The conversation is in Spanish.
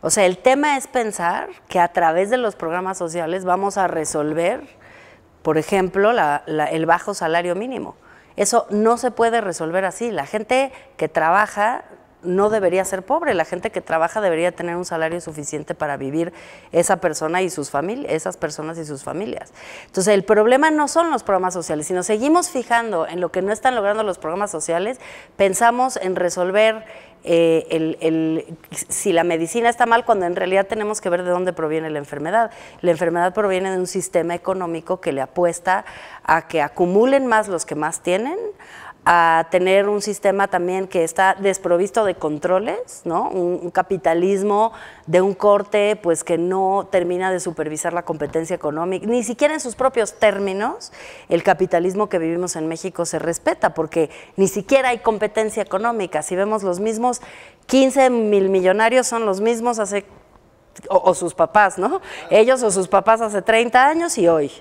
O sea, el tema es pensar que a través de los programas sociales vamos a resolver, por ejemplo, el bajo salario mínimo. Eso no se puede resolver así. La gente que trabaja no debería ser pobre, la gente que trabaja debería tener un salario suficiente para vivir esa persona y sus familias, esas personas y sus familias. Entonces, el problema no son los programas sociales, si nos seguimos fijando en lo que no están logrando los programas sociales, pensamos en resolver eh, si la medicina está mal, cuando en realidad tenemos que ver de dónde proviene la enfermedad. La enfermedad proviene de un sistema económico que le apuesta a que acumulen más los que más tienen, a tener un sistema también que está desprovisto de controles, ¿no? Un, capitalismo de un corte pues que no termina de supervisar la competencia económica, ni siquiera en sus propios términos el capitalismo que vivimos en México se respeta porque ni siquiera hay competencia económica. Si vemos los mismos 15 mil millonarios son los mismos hace o, o, sus papás, ¿no? Ellos o sus papás hace 30 años y hoy.